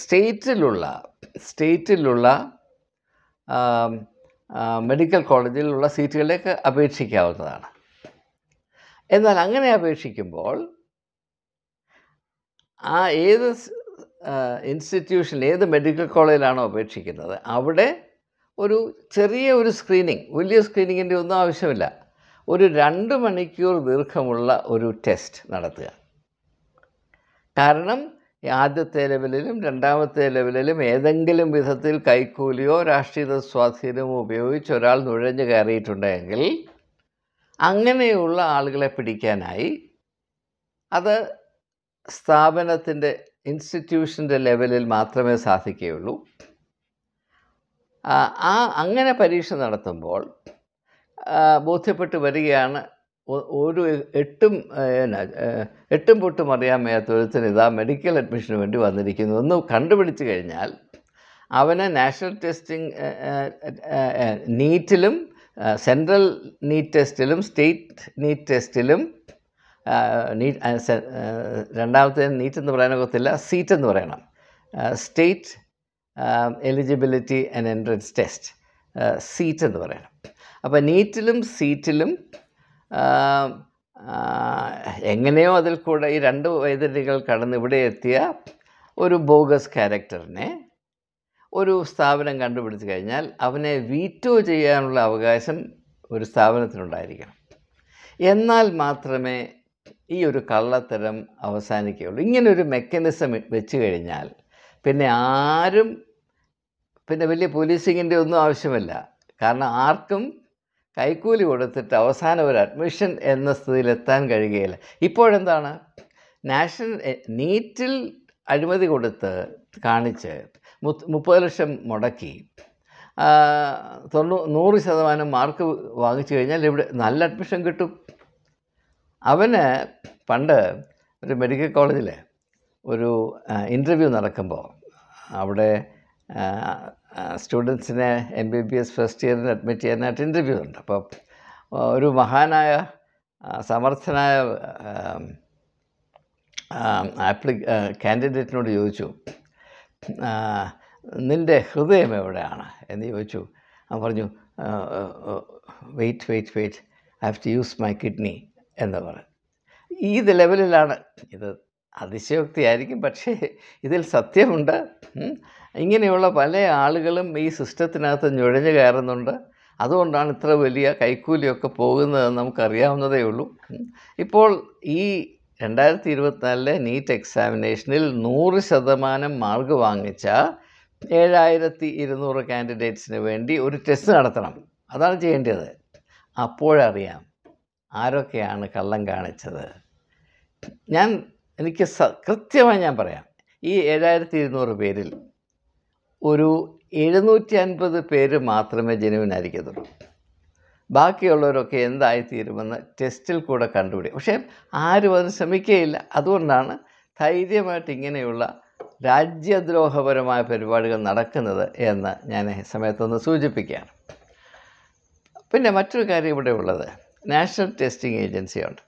Speaker 1: സ്റ്റേറ്റിലുള്ള സ്റ്റേറ്റിലുള്ള മെഡിക്കൽ കോളേജിലുള്ള സീറ്റുകളിലേക്ക് അപേക്ഷിക്കാവുന്നതാണ് എന്നാൽ അങ്ങനെ അപേക്ഷിക്കുമ്പോൾ ആ ഏത് ഇൻസ്റ്റിറ്റ്യൂഷൻ ഏത് മെഡിക്കൽ കോളേജിലാണോ അപേക്ഷിക്കുന്നത് അവിടെ ഒരു ചെറിയ ഒരു സ്ക്രീനിങ് വലിയ സ്ക്രീനിങ്ങിൻ്റെ ഒന്നും ആവശ്യമില്ല ഒരു രണ്ട് മണിക്കൂർ ദീർഘമുള്ള ഒരു ടെസ്റ്റ് നടത്തുക കാരണം ആദ്യത്തെ ലെവലിലും രണ്ടാമത്തെ ലെവലിലും ഏതെങ്കിലും വിധത്തിൽ കൈക്കൂലിയോ രാഷ്ട്രീയ സ്വാധീനമോ ഉപയോഗിച്ച് ഒരാൾ നുഴഞ്ഞു കയറിയിട്ടുണ്ടെങ്കിൽ അങ്ങനെയുള്ള ആളുകളെ പിടിക്കാനായി അത് സ്ഥാപനത്തിൻ്റെ ഇൻസ്റ്റിറ്റ്യൂഷൻ്റെ ലെവലിൽ മാത്രമേ സാധിക്കുകയുള്ളൂ ആ അങ്ങനെ പരീക്ഷ നടത്തുമ്പോൾ ബോധ്യപ്പെട്ട് വരികയാണ് ഒരു എട്ടും എന്നാ എട്ടും പൊട്ടും അറിയാൻ വയ്യാത്ത ഒരുത്തൻ ഇതാ മെഡിക്കൽ അഡ്മിഷന് വേണ്ടി വന്നിരിക്കുന്നു ഒന്ന് കണ്ടുപിടിച്ച് കഴിഞ്ഞാൽ അവനെ നാഷണൽ ടെസ്റ്റിംഗ് നീറ്റിലും സെൻട്രൽ നീറ്റ് ടെസ്റ്റിലും സ്റ്റേറ്റ് നീറ്റ് ടെസ്റ്റിലും നീറ്റ് രണ്ടാമത്തെ നീറ്റ് എന്ന് ഒക്കത്തില്ല സീറ്റ് എന്ന് പറയണം state eligibility and entrance test seat എന്ന് പറയണം അപ്പോൾ നീറ്റിലും സീറ്റിലും എങ്ങനെയോ അതിൽ കൂടെ ഈ രണ്ട് വൈദ്യുതികൾ കടന്ന് ഇവിടെ എത്തിയ ഒരു ബോഗസ് ക്യാരക്ടറിനെ ഒരു സ്ഥാപനം കണ്ടുപിടിച്ച് കഴിഞ്ഞാൽ അവനെ വീറ്റോ ചെയ്യാനുള്ള അവകാശം ഒരു സ്ഥാപനത്തിനുണ്ടായിരിക്കണം എന്നാൽ മാത്രമേ ഈ ഒരു കള്ളത്തരം അവസാനിക്കുകയുള്ളൂ ഇങ്ങനെ ഒരു മെക്കാനിസം വെച്ച് കഴിഞ്ഞാൽ പിന്നെ ആരും പിന്നെ വലിയ പോലീസിങ്ങിൻ്റെ ഒന്നും ആവശ്യമില്ല കാരണം ആർക്കും കൈക്കൂലി കൊടുത്തിട്ട് അവസാനം ഒരു അഡ്മിഷൻ എന്ന സ്ഥിതിയിലെത്താൻ കഴിയുകയില്ല ഇപ്പോഴെന്താണ് നാഷണൽ നീറ്റിൽ അഴിമതി കൊടുത്ത് കാണിച്ച് മുപ്പത് ലക്ഷം മുടക്കി തൊണ്ണൂ നൂറ് ശതമാനം മാർക്ക് വാങ്ങിച്ചു കഴിഞ്ഞാൽ ഇവിടെ നല്ല അഡ്മിഷൻ കിട്ടും അവന് പണ്ട് ഒരു മെഡിക്കൽ കോളേജിൽ ഒരു ഇൻ്റർവ്യൂ നടക്കുമ്പോൾ അവിടെ സ്റ്റുഡൻസിനെ M B B S first ഇയറിന് അഡ്മിറ്റ് ചെയ്യാനായിട്ട് ഇൻ്റർവ്യൂ ഉണ്ട് അപ്പോൾ ഒരു മഹാനായ സമർത്ഥനായ ആപ്ലി കാൻഡിഡേറ്റിനോട് ചോദിച്ചു നിൻ്റെ ഹൃദയം എവിടെയാണ് എന്ന് ചോദിച്ചു അവൻ പറഞ്ഞു wait wait wait I have to use my kidney എന്ന് പറഞ്ഞു ഈ ലെവലിലാണ് ഇത് അതിശയോക്തിയായിരിക്കും പക്ഷേ ഇതിൽ സത്യമുണ്ട് ഇങ്ങനെയുള്ള പല ആളുകളും ഈ സിസ്റ്റത്തിനകത്ത് നുഴഞ്ഞു കയറുന്നുണ്ട് അതുകൊണ്ടാണ് ഇത്ര വലിയ കൈക്കൂലിയൊക്കെ പോകുന്നതെന്ന് നമുക്കറിയാവുന്നതേ ഉള്ളൂ ഇപ്പോൾ ഈ രണ്ടായിരത്തി ഇരുപത്തിനാലിലെ നീറ്റ് എക്സാമിനേഷനിൽ നൂറ് ശതമാനം മാർക്ക് വാങ്ങിച്ച ഏഴായിരത്തി ഇരുന്നൂറ് കാൻഡിഡേറ്റ്സിന് വേണ്ടി ഒരു ടെസ്റ്റ് നടത്തണം അതാണ് ചെയ്യേണ്ടത് അപ്പോഴറിയാം ആരൊക്കെയാണ് കള്ളം കാണിച്ചത് ഞാൻ എനിക്ക് സ കൃത്യമായി ഞാൻ പറയാം ഈ ഏഴായിരത്തി ഇരുന്നൂറ് പേരിൽ ഒരു എഴുന്നൂറ്റി അൻപത് പേര് മാത്രമേ ജനുവിനായിരിക്കത്തുള്ളൂ ബാക്കിയുള്ളവരൊക്കെ എന്തായിത്തീരുമെന്ന് ടെസ്റ്റിൽ കൂടെ കണ്ടുപിടി പക്ഷേ ആരും അത് ശ്രമിക്കുകയില്ല അതുകൊണ്ടാണ് ധൈര്യമായിട്ട് ഇങ്ങനെയുള്ള രാജ്യദ്രോഹപരമായ പരിപാടികൾ നടക്കുന്നത് എന്ന് ഞാൻ സമയത്തൊന്ന് സൂചിപ്പിക്കുകയാണ് പിന്നെ മറ്റൊരു കാര്യം ഇവിടെ ഉള്ളത് നാഷണൽ ടെസ്റ്റിംഗ് ഏജൻസിയുണ്ട്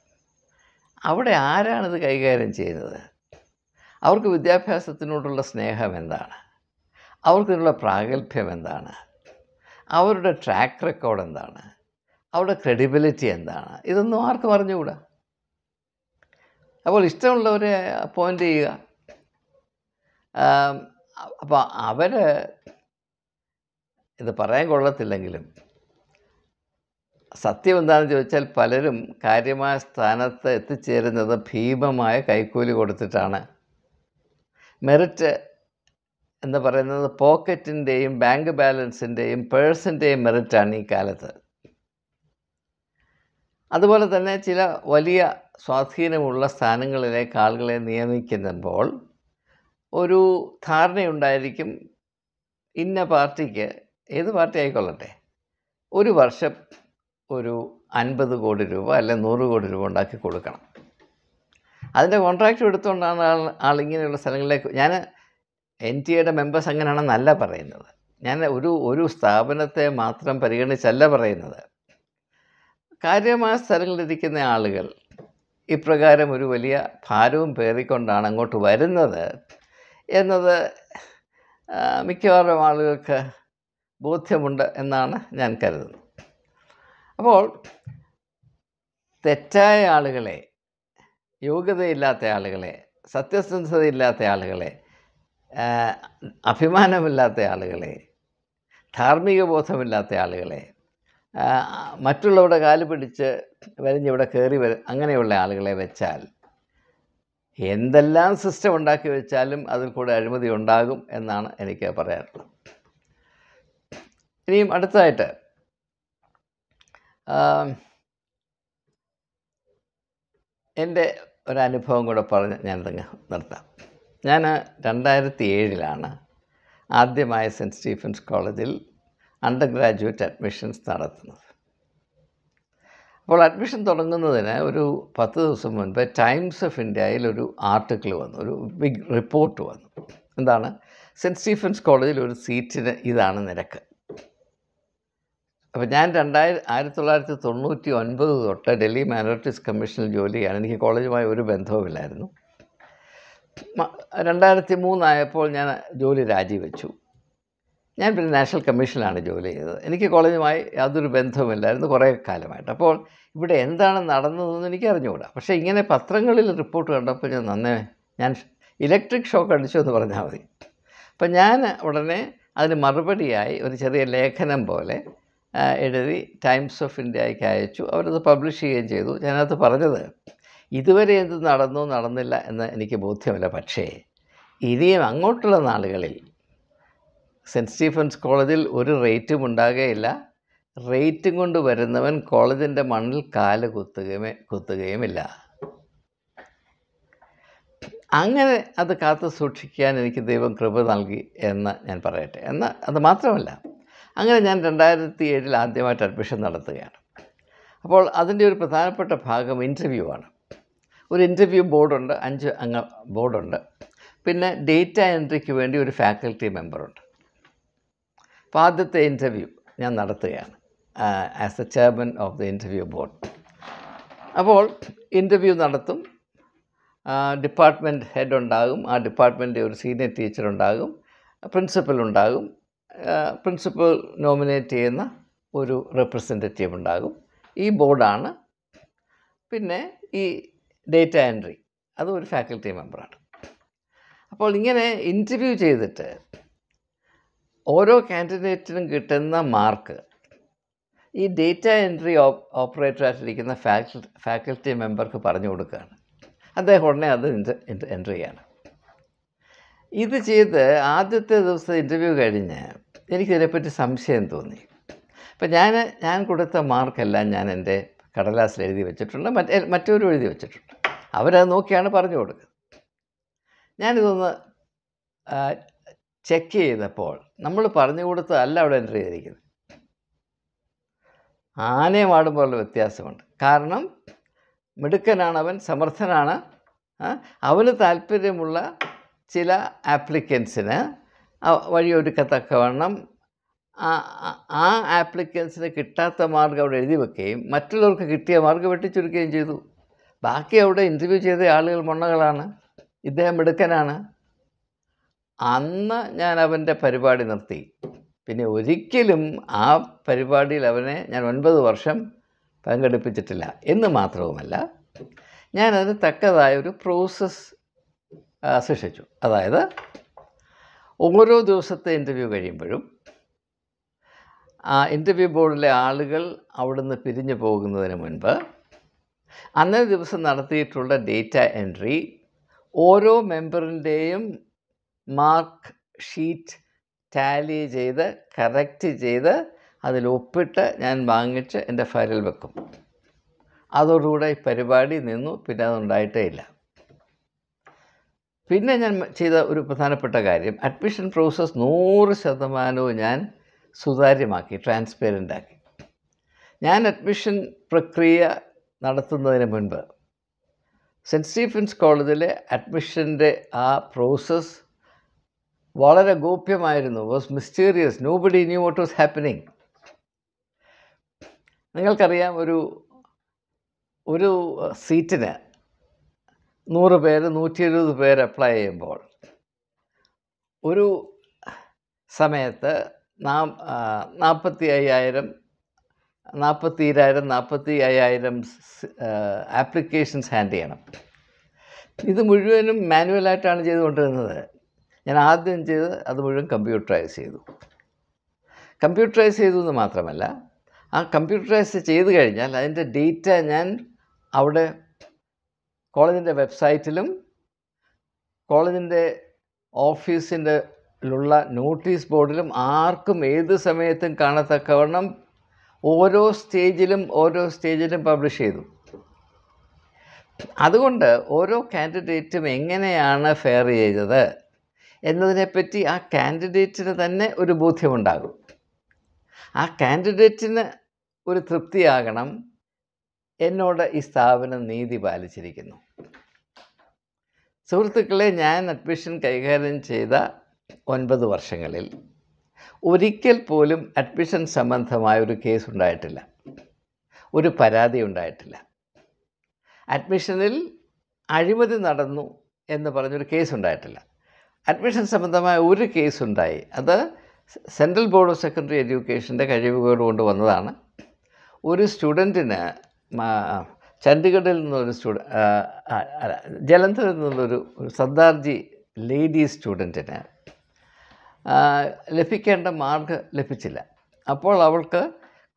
Speaker 1: അവിടെ ആരാണിത് കൈകാര്യം ചെയ്യുന്നത് അവർക്ക് വിദ്യാഭ്യാസത്തിനോടുള്ള സ്നേഹം എന്താണ് അവർക്കിതിനുള്ള പ്രാഗൽഭ്യം എന്താണ് അവരുടെ ട്രാക്ക് റെക്കോർഡ് എന്താണ് അവരുടെ ക്രെഡിബിലിറ്റി എന്താണ് ഇതൊന്നും ആർക്കും അറിഞ്ഞുകൂടാ അപ്പോൾ ഇഷ്ടമുള്ളവരെ അപ്പോയിൻ്റ് ചെയ്യുക അപ്പോൾ അവർ ഇത് പറയാൻ കൊള്ളത്തില്ലെങ്കിലും സത്യം എന്താണെന്ന് ചോദിച്ചാൽ പലരും കാര്യമായ സ്ഥാനത്ത് എത്തിച്ചേരുന്നത് ഭീമമായ കൈക്കൂലി കൊടുത്തിട്ടാണ് മെറിറ്റ് എന്ന് പറയുന്നത് പോക്കറ്റിൻ്റെയും ബാങ്ക് ബാലൻസിൻ്റെയും പേഴ്സിൻ്റെയും മെറിറ്റാണ് ഈ കാലത്ത് അതുപോലെ തന്നെ ചില വലിയ സ്വാധീനമുള്ള സ്ഥാനങ്ങളിലേക്ക് ആളുകളെ നിയമിക്കുമ്പോൾ ഒരു ധാരണയുണ്ടായിരിക്കും ഇന്ന പാർട്ടിക്ക് ഏത് പാർട്ടി ആയിക്കൊള്ളട്ടെ ഒരു വർഷം ഒരു അൻപത് കോടി രൂപ അല്ലെ നൂറ് കോടി രൂപ ഉണ്ടാക്കി കൊടുക്കണം അതിൻ്റെ കോൺട്രാക്റ്റ് എടുത്തുകൊണ്ടാണ് ആൾ ആളിങ്ങനെയുള്ള സ്ഥലങ്ങളിലേക്ക് ഞാൻ എൻ ടി എയുടെ മെമ്പേഴ്സ് അങ്ങനെയാണെന്നല്ല പറയുന്നത് ഞാൻ ഒരു ഒരു സ്ഥാപനത്തെ മാത്രം പരിഗണിച്ചല്ല പറയുന്നത് കാര്യമായ സ്ഥലങ്ങളിലിരിക്കുന്ന ആളുകൾ ഇപ്രകാരം ഒരു വലിയ ഭാരവും പേറിക്കൊണ്ടാണ് അങ്ങോട്ട് വരുന്നത് എന്നത് മിക്കവാറും ആളുകൾക്ക് ബോധ്യമുണ്ട് എന്നാണ് ഞാൻ കരുതുന്നത് അപ്പോൾ തെറ്റായ ആളുകളെ യോഗ്യതയില്ലാത്ത ആളുകളെ സത്യസന്ധതയില്ലാത്ത ആളുകളെ അഭിമാനമില്ലാത്ത ആളുകളെ ധാർമ്മിക ബോധമില്ലാത്ത ആളുകളെ മറ്റുള്ളവരുടെ കാല് പിടിച്ച് വരിഞ്ഞിവിടെ കയറി വര അങ്ങനെയുള്ള ആളുകളെ വെച്ചാൽ എന്തെല്ലാം സിസ്റ്റം ഉണ്ടാക്കി വെച്ചാലും അതിൽ കൂടെ അഴിമതി ഉണ്ടാകും എന്നാണ് എനിക്ക് പറയാറുള്ളത് ഇനിയും അടുത്തതായിട്ട് എൻ്റെ ഒരനുഭവം കൂടെ പറഞ്ഞ് ഞാനിതങ്ങ് നിർത്താം ഞാൻ രണ്ടായിരത്തി ഏഴിലാണ് ആദ്യമായ സെൻറ്റ് സ്റ്റീഫൻസ് കോളേജിൽ അണ്ടർ ഗ്രാജുവേറ്റ് അഡ്മിഷൻസ് നടത്തുന്നത് അപ്പോൾ അഡ്മിഷൻ തുടങ്ങുന്നതിന് ഒരു പത്ത് ദിവസം മുൻപ് ടൈംസ് ഓഫ് ഇന്ത്യയിൽ ഒരു ആർട്ടിക്കിൾ വന്നു ഒരു ബിഗ് റിപ്പോർട്ട് വന്നു എന്താണ് സെൻറ്റ് സ്റ്റീഫൻസ് കോളേജിൽ ഒരു സീറ്റിന് ഇതാണ് നിരക്ക് അപ്പോൾ ഞാൻ രണ്ടായിര ആയിരത്തി തൊള്ളായിരത്തി തൊണ്ണൂറ്റി ഒൻപത് തൊട്ട് ഡൽഹി മൈനോറിറ്റീസ് കമ്മീഷനിൽ ജോലി ചെയ്യാൻ എനിക്ക് കോളേജുമായി ഒരു ബന്ധവുമില്ലായിരുന്നു രണ്ടായിരത്തി മൂന്നായപ്പോൾ ഞാൻ ജോലി രാജിവെച്ചു ഞാൻ പിന്നെ നാഷണൽ കമ്മീഷനിലാണ് ജോലി ചെയ്തത് എനിക്ക് കോളേജുമായി യാതൊരു ബന്ധവുമില്ലായിരുന്നു കുറേ കാലമായിട്ട് അപ്പോൾ ഇവിടെ എന്താണ് നടന്നതെന്ന് എനിക്ക് അറിഞ്ഞുകൂടാ പക്ഷേ ഇങ്ങനെ പത്രങ്ങളിൽ റിപ്പോർട്ട് കണ്ടപ്പോൾ ഞാൻ നന്നേ ഞാൻ ഇലക്ട്രിക് ഷോക്ക് അടിച്ചു എന്ന് പറഞ്ഞാൽ മതി അപ്പം ഞാൻ ഉടനെ അതിന് മറുപടിയായി ഒരു ചെറിയ ലേഖനം പോലെ എഴുതി ടൈംസ് ഓഫ് ഇന്ത്യയ്ക്ക് അയച്ചു അവരത് പബ്ലിഷ് ചെയ്യുകയും ചെയ്തു ഞാനത് പറഞ്ഞത് ഇതുവരെ എന്ത് നടന്നു നടന്നില്ല എന്ന് എനിക്ക് ബോധ്യമല്ല പക്ഷേ ഇനിയും അങ്ങോട്ടുള്ള നാളുകളിൽ സെൻറ്റ് സ്റ്റീഫൻസ് കോളേജിൽ ഒരു റേറ്റും ഉണ്ടാകുകയില്ല റേറ്റും കൊണ്ട് വരുന്നവൻ കോളേജിൻ്റെ മണ്ണിൽ കാല് കുത്തുകയുമേ കുത്തുകയുമില്ല അങ്ങനെ അത് കാത്തു സൂക്ഷിക്കാൻ എനിക്ക് ദൈവം കൃപ നൽകി എന്ന് ഞാൻ പറയട്ടെ എന്നാൽ അത് മാത്രമല്ല അങ്ങനെ ഞാൻ രണ്ടായിരത്തി ഏഴിൽ ആദ്യമായിട്ട് അഡ്മിഷൻ നടത്തുകയാണ് അപ്പോൾ അതിൻ്റെ ഒരു പ്രധാനപ്പെട്ട ഭാഗം ഇൻ്റർവ്യൂ ആണ് ഒരു ഇൻ്റർവ്യൂ ബോർഡുണ്ട് അഞ്ച് അംഗ ബോർഡുണ്ട് പിന്നെ ഡേറ്റ എൻട്രിക്ക് വേണ്ടി ഒരു ഫാക്കൽറ്റി മെമ്പറുണ്ട് അപ്പോൾ ആദ്യത്തെ ഇൻ്റർവ്യൂ ഞാൻ നടത്തുകയാണ് as a chairman of the interview board അപ്പോൾ ഇൻ്റർവ്യൂ നടത്തും ഡിപ്പാർട്ട്മെൻറ്റ് ഹെഡ് ഉണ്ടാകും ആ ഡിപ്പാർട്ട്മെൻറ്റ് ഒരു സീനിയർ ടീച്ചർ ഉണ്ടാകും പ്രിൻസിപ്പൽ ഉണ്ടാകും പ്രിൻസിപ്പൽ നോമിനേറ്റ് ചെയ്യുന്ന ഒരു റെപ്രസെൻറ്റേറ്റീവ് ഉണ്ടാകും ഈ ബോർഡാണ് പിന്നെ ഈ ഡേറ്റ എൻട്രി അതും ഒരു ഫാക്കൽറ്റി മെമ്പറാണ് അപ്പോൾ ഇങ്ങനെ ഇൻ്റർവ്യൂ ചെയ്തിട്ട് ഓരോ കാൻഡിഡേറ്റിനും കിട്ടുന്ന മാർക്ക് ഈ ഡേറ്റ എൻട്രി ഓപ്പറേറ്ററായിട്ടിരിക്കുന്ന ഫാക്കൽ ഫാക്കൽറ്റി മെമ്പർക്ക് പറഞ്ഞു കൊടുക്കുകയാണ് അദ്ദേഹം ഉടനെ അത് എൻട്രി ചെയ്യാണ് ഇത് ചെയ്ത് ആദ്യത്തെ ദിവസം ഇൻ്റർവ്യൂ കഴിഞ്ഞ് എനിക്കിതിനെപ്പറ്റി സംശയം തോന്നി അപ്പം ഞാൻ ഞാൻ കൊടുത്ത മാർക്കെല്ലാം ഞാൻ എൻ്റെ കടലാസിൽ എഴുതി വെച്ചിട്ടുണ്ട് മറ്റേ മറ്റൊരു എഴുതി വെച്ചിട്ടുണ്ട് അവരത് നോക്കിയാണ് പറഞ്ഞു കൊടുക്കുന്നത് ഞാനിതൊന്ന് ചെക്ക് ചെയ്തപ്പോൾ നമ്മൾ പറഞ്ഞു കൊടുത്തതല്ല അവിടെ എൻ്റർ ചെയ്തിരിക്കുന്നത് ആനയെ ആടും പോലുള്ള വ്യത്യാസമുണ്ട് കാരണം മിടുക്കനാണ് അവൻ സമർത്ഥനാണ് അവന് താല്പര്യമുള്ള ചില ആപ്ലിക്കൻസിന് വഴിയൊരുക്കത്തക്കവണ്ണം ആ ആപ്ലിക്കൻസിന് കിട്ടാത്ത മാർഗം അവിടെ എഴുതി വെക്കുകയും മറ്റുള്ളവർക്ക് കിട്ടിയ മാർഗം വെട്ടിച്ചുരുക്കുകയും ചെയ്തു ബാക്കി അവിടെ ഇൻ്റർവ്യൂ ചെയ്ത ആളുകൾ മണ്ണകളാണ് ഇദ്ദേഹം മിടുക്കനാണ് അന്ന് ഞാൻ അവൻ്റെ പരിപാടി നിർത്തി പിന്നെ ഒരിക്കലും ആ പരിപാടിയിൽ അവനെ ഞാൻ ഒൻപത് വർഷം പങ്കെടുപ്പിച്ചിട്ടില്ല എന്ന് മാത്രവുമല്ല ഞാനത് തക്കതായ ഒരു പ്രോസസ്സ് സൃഷ്ടിച്ചു അതായത് ഓരോ ദിവസത്തെ ഇൻ്റർവ്യൂ കഴിയുമ്പോഴും ആ ഇൻ്റർവ്യൂ ബോർഡിലെ ആളുകൾ അവിടുന്ന് പിരിഞ്ഞു പോകുന്നതിന് മുൻപ് അന്നേ ദിവസം നടത്തിയിട്ടുള്ള ഡേറ്റ എൻട്രി ഓരോ മെമ്പറിൻ്റെയും മാർക്ക് ഷീറ്റ് ടാലി ചെയ്ത് കറക്റ്റ് ചെയ്ത് അതിൽ ഒപ്പിട്ട് ഞാൻ വാങ്ങിച്ച് എൻ്റെ ഫയലിൽ വെക്കും അതോടുകൂടെ ഈ പരിപാടി നിന്നു പിന്നെ അതുണ്ടായിട്ടേ ഇല്ല പിന്നെ ഞാൻ ചെയ്ത ഒരു പ്രധാനപ്പെട്ട കാര്യം അഡ്മിഷൻ പ്രോസസ്സ് നൂറ് ശതമാനവും ഞാൻ സുതാര്യമാക്കി ട്രാൻസ്പെറൻ്റ് ആക്കി ഞാൻ അഡ്മിഷൻ പ്രക്രിയ നടത്തുന്നതിന് മുൻപ് സെൻറ്റ് സ്റ്റീഫൻസ് കോളേജിലെ അഡ്മിഷൻ്റെ ആ പ്രോസസ്സ് വളരെ ഗോപ്യമായിരുന്നു was mysterious nobody knew what was happening നിങ്ങൾക്കറിയാം ഒരു ഒരു സീറ്റിന് നൂറ് പേര് നൂറ്റി ഇരുപത് പേര് അപ്ലൈ ചെയ്യുമ്പോൾ ഒരു സമയത്ത് നാം നാൽപ്പത്തി അയ്യായിരം നാൽപ്പത്തി ഈരായിരം നാൽപ്പത്തി അയ്യായിരം ആപ്ലിക്കേഷൻസ് ഹാൻഡ് ചെയ്യണം ഇത് മുഴുവനും മാനുവലായിട്ടാണ് ചെയ്തുകൊണ്ടിരുന്നത് ഞാൻ ആദ്യം ചെയ്ത് അത് മുഴുവൻ കമ്പ്യൂട്ടറൈസ് ചെയ്തു കമ്പ്യൂട്ടറൈസ് ചെയ്തു എന്ന് മാത്രമല്ല ആ കമ്പ്യൂട്ടറൈസ് ചെയ്ത് കഴിഞ്ഞാൽ അതിൻ്റെ ഡേറ്റ ഞാൻ അവിടെ കോളേജിൻ്റെ വെബ്സൈറ്റിലും കോളേജിൻ്റെ ഓഫീസിൻ്റെ ഉള്ള നോട്ടീസ് ബോർഡിലും ആർക്കും ഏത് സമയത്തും കാണത്തക്കവണ്ണം ഓരോ സ്റ്റേജിലും ഓരോ സ്റ്റേജിലും പബ്ലിഷ് ചെയ്തു അതുകൊണ്ട് ഓരോ കാൻഡിഡേറ്റും എങ്ങനെയാണ് ഫെയർ ചെയ്തത് എന്നതിനെപ്പറ്റി ആ കാൻഡിഡേറ്റിന് തന്നെ ഒരു ബോധ്യമുണ്ടാകും ആ കാൻഡിഡേറ്റിന് ഒരു തൃപ്തിയാകണം എന്നോട് ഈ സ്ഥാപനം നീതി പാലിച്ചിരിക്കുന്നു സുഹൃത്തുക്കളെ ഞാൻ അഡ്മിഷൻ കൈകാര്യം ചെയ്ത ഒൻപത് വർഷങ്ങളിൽ ഒരിക്കൽ പോലും അഡ്മിഷൻ സംബന്ധമായ ഒരു കേസ് ഉണ്ടായിട്ടില്ല ഒരു പരാതി ഉണ്ടായിട്ടില്ല അഡ്മിഷനിൽ അഴിമതി നടന്നു എന്ന് പറഞ്ഞൊരു കേസ് ഉണ്ടായിട്ടില്ല അഡ്മിഷൻ സംബന്ധമായ ഒരു കേസ് ഉണ്ടായി അത് സെൻട്രൽ ബോർഡ് ഓഫ് സെക്കൻഡറി എഡ്യൂക്കേഷൻ്റെ കഴിവുകൾ കൊണ്ട് വന്നതാണ് ഒരു സ്റ്റുഡൻറ്റിന് ചണ്ഡീഗഡിൽ നിന്നൊരു സ്റ്റുഡൻ ജലന്ധറിൽ നിന്നൊരു സർദാർജി ലേഡി സ്റ്റുഡൻറ്റിന് ലഭിക്കേണ്ട മാർക്ക് ലഭിച്ചില്ല അപ്പോൾ അവൾക്ക്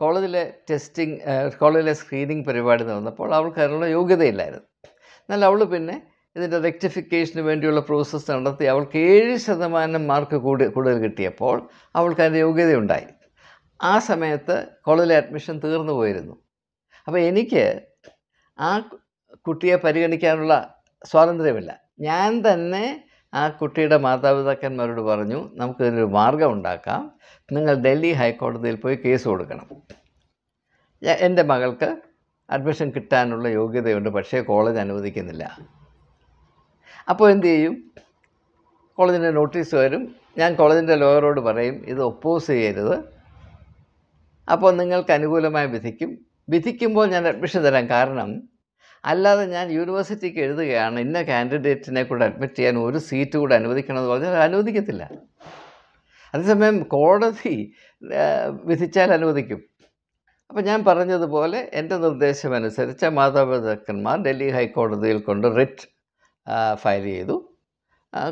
Speaker 1: കോളേജിലെ ടെസ്റ്റിംഗ് കോളേജിലെ സ്ക്രീനിങ് പരിപാടി നടന്നപ്പോൾ അവൾക്ക് അതിനുള്ള യോഗ്യതയില്ലായിരുന്നു എന്നാൽ അവൾ പിന്നെ ഇതിൻ്റെ റെക്ടിഫിക്കേഷന് വേണ്ടിയുള്ള പ്രോസസ്സ് നടത്തി അവൾക്ക് ഏഴ് ശതമാനം മാർക്ക് കൂടി കൂടുതൽ കിട്ടിയപ്പോൾ അവൾക്ക് അതിൻ്റെ യോഗ്യതയുണ്ടായി ആ സമയത്ത് കോളേജിലെ അഡ്മിഷൻ തീർന്നു പോയിരുന്നു അപ്പോൾ എനിക്ക് ആ കുട്ടിയെ പരിഗണിക്കാനുള്ള സ്വാതന്ത്ര്യമില്ല ഞാൻ തന്നെ ആ കുട്ടിയുടെ മാതാപിതാക്കന്മാരോട് പറഞ്ഞു നമുക്കിതിനൊരു മാർഗം ഉണ്ടാക്കാം നിങ്ങൾ ഡൽഹി ഹൈക്കോടതിയിൽ പോയി കേസ് കൊടുക്കണം എൻ്റെ മകൾക്ക് അഡ്മിഷൻ കിട്ടാനുള്ള യോഗ്യതയുണ്ട് പക്ഷേ കോളേജ് അനുവദിക്കുന്നില്ല അപ്പോൾ എന്തു ചെയ്യും കോളേജിൻ്റെ നോട്ടീസ് വരും ഞാൻ കോളേജിൻ്റെ ലോയറോട് പറയും ഇത് ഒപ്പോസ് ചെയ്യരുത് അപ്പോൾ നിങ്ങൾക്ക് അനുകൂലമായ വിധിക്കും വിധിക്കുമ്പോൾ ഞാൻ അഡ്മിഷൻ തരാം കാരണം അല്ലാതെ ഞാൻ യൂണിവേഴ്സിറ്റിക്ക് എഴുതുകയാണ് ഇന്ന കാൻഡിഡേറ്റിനെ കൂടെ അഡ്മിറ്റ് ചെയ്യാൻ ഒരു സീറ്റ് കൂടെ എന്ന് പറഞ്ഞാൽ അനുവദിക്കത്തില്ല അതേസമയം കോടതി വിധിച്ചാൽ അനുവദിക്കും അപ്പോൾ ഞാൻ പറഞ്ഞതുപോലെ എൻ്റെ അനുസരിച്ച് മാതാപിതാക്കന്മാർ ഡൽഹി ഹൈക്കോടതിയിൽ കൊണ്ട് റിറ്റ് ഫയൽ ചെയ്തു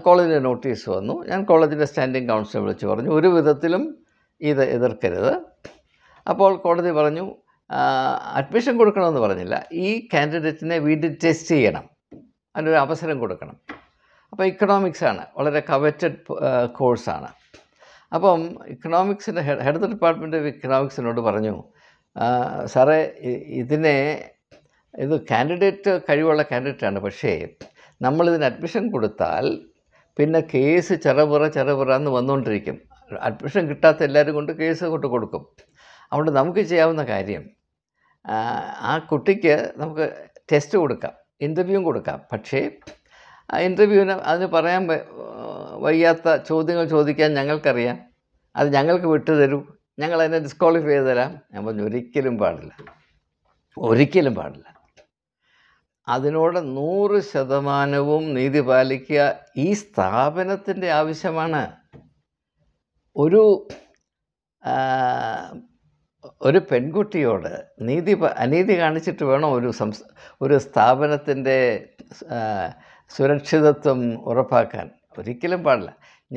Speaker 1: കോളേജിൻ്റെ നോട്ടീസ് വന്നു ഞാൻ കോളേജിൻ്റെ സ്റ്റാൻഡിംഗ് കൗൺസിലെ വിളിച്ച് പറഞ്ഞു ഒരു വിധത്തിലും ഇത് എതിർക്കരുത് അപ്പോൾ കോടതി പറഞ്ഞു അഡ്മിഷൻ കൊടുക്കണമെന്ന് പറഞ്ഞില്ല ഈ കാൻഡിഡേറ്റിനെ വീണ്ടും ടെസ്റ്റ് ചെയ്യണം അതിനൊരു അവസരം കൊടുക്കണം അപ്പോൾ ഇക്കണോമിക്സാണ് വളരെ കവറ്റഡ് കോഴ്സാണ് അപ്പം ഇക്കണോമിക്സിൻ്റെ ഹെഡ് ഹെഡ് ഡിപ്പാർട്ട്മെൻ്റ് ഓഫ് ഇക്കണോമിക്സിനോട് പറഞ്ഞു സാറേ ഇതിനെ ഇത് കാൻഡിഡേറ്റ് കഴിവുള്ള കാൻഡിഡേറ്റാണ് പക്ഷേ നമ്മളിതിന് അഡ്മിഷൻ കൊടുത്താൽ പിന്നെ കേസ് ചെറുപുറ ചെറുപുറ എന്ന് വന്നുകൊണ്ടിരിക്കും അഡ്മിഷൻ കിട്ടാത്ത എല്ലാവരും കൊണ്ട് കേസ് കൊണ്ട് കൊടുക്കും അതുകൊണ്ട് നമുക്ക് ചെയ്യാവുന്ന കാര്യം ആ കുട്ടിക്ക് നമുക്ക് ടെസ്റ്റ് കൊടുക്കാം ഇൻ്റർവ്യൂ കൊടുക്കാം പക്ഷേ ആ ഇൻ്റർവ്യൂവിന് അതിന് പറയാൻ വയ്യാത്ത ചോദ്യങ്ങൾ ചോദിക്കാൻ ഞങ്ങൾക്കറിയാം അത് ഞങ്ങൾക്ക് വിട്ടുതരൂ ഞങ്ങൾ അതിനെ ഡിസ്ക്വാളിഫൈ ചെയ്ത് തരാം ഞാൻ പറഞ്ഞു ഒരിക്കലും പാടില്ല ഒരിക്കലും പാടില്ല അതിനോട് നൂറ് ശതമാനവും നീതി പാലിക്കുക ഈ സ്ഥാപനത്തിൻ്റെ ആവശ്യമാണ് ഒരു ഒരു പെൺകുട്ടിയോട് നീതി അനീതി കാണിച്ചിട്ട് വേണം ഒരു സംസ് ഒരു സ്ഥാപനത്തിൻ്റെ സുരക്ഷിതത്വം ഉറപ്പാക്കാൻ ഒരിക്കലും പാടില്ല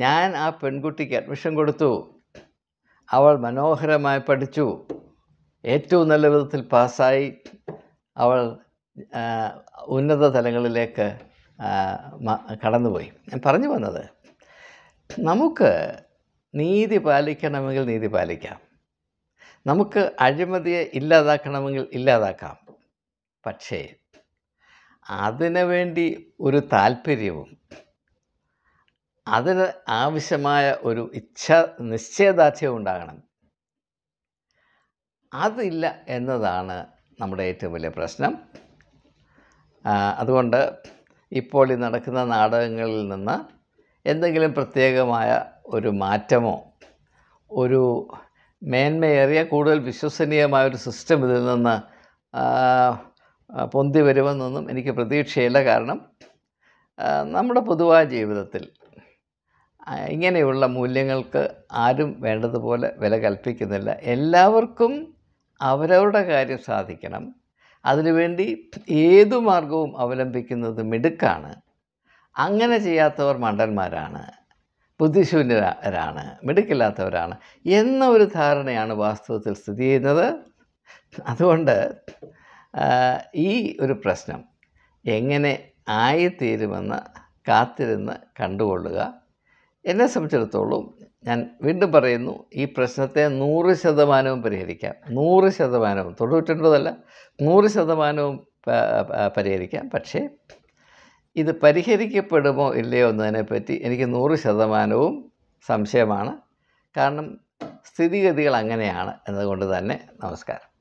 Speaker 1: ഞാൻ ആ പെൺകുട്ടിക്ക് അഡ്മിഷൻ കൊടുത്തു അവൾ മനോഹരമായി പഠിച്ചു ഏറ്റവും നല്ല വിധത്തിൽ പാസ്സായി അവൾ ഉന്നത തലങ്ങളിലേക്ക് കടന്നുപോയി ഞാൻ പറഞ്ഞു വന്നത് നമുക്ക് നീതി പാലിക്കണമെങ്കിൽ നീതി പാലിക്കാം നമുക്ക് അഴിമതിയെ ഇല്ലാതാക്കണമെങ്കിൽ ഇല്ലാതാക്കാം പക്ഷേ അതിനു വേണ്ടി ഒരു താല്പര്യവും അതിന് ആവശ്യമായ ഒരു ഇച്ഛ നിശ്ചയദാർഢ്യവും ഉണ്ടാകണം അതില്ല എന്നതാണ് നമ്മുടെ ഏറ്റവും വലിയ പ്രശ്നം അതുകൊണ്ട് ഇപ്പോൾ ഈ നടക്കുന്ന നാടകങ്ങളിൽ നിന്ന് എന്തെങ്കിലും പ്രത്യേകമായ ഒരു മാറ്റമോ ഒരു മേന്മയേറിയ കൂടുതൽ വിശ്വസനീയമായ ഒരു സിസ്റ്റം ഇതിൽ നിന്ന് പൊന്തി വരുമെന്നൊന്നും എനിക്ക് പ്രതീക്ഷയില്ല കാരണം നമ്മുടെ പൊതുവായ ജീവിതത്തിൽ ഇങ്ങനെയുള്ള മൂല്യങ്ങൾക്ക് ആരും വേണ്ടതുപോലെ വില കൽപ്പിക്കുന്നില്ല എല്ലാവർക്കും അവരവരുടെ കാര്യം സാധിക്കണം അതിനുവേണ്ടി ഏതു മാർഗവും അവലംബിക്കുന്നത് മിടുക്കാണ് അങ്ങനെ ചെയ്യാത്തവർ മണ്ടന്മാരാണ് ബുദ്ധിശൂന്യരാണ് മിടുക്കില്ലാത്തവരാണ് എന്ന ഒരു ധാരണയാണ് വാസ്തവത്തിൽ സ്ഥിതി ചെയ്യുന്നത് അതുകൊണ്ട് ഈ ഒരു പ്രശ്നം എങ്ങനെ ആയിത്തീരുമെന്ന് കാത്തിരുന്ന് കണ്ടുകൊള്ളുക എന്നെ സംബന്ധിച്ചിടത്തോളം ഞാൻ വീണ്ടും പറയുന്നു ഈ പ്രശ്നത്തെ നൂറ് ശതമാനവും പരിഹരിക്കാം നൂറ് ശതമാനവും തൊണ്ണൂറ്റൊൻപതല്ല നൂറ് ശതമാനവും പരിഹരിക്കാം പക്ഷേ ഇത് പരിഹരിക്കപ്പെടുമോ ഇല്ലയോ എന്നതിനെപ്പറ്റി എനിക്ക് നൂറ് ശതമാനവും സംശയമാണ് കാരണം സ്ഥിതിഗതികൾ അങ്ങനെയാണ് എന്നതുകൊണ്ട് തന്നെ നമസ്കാരം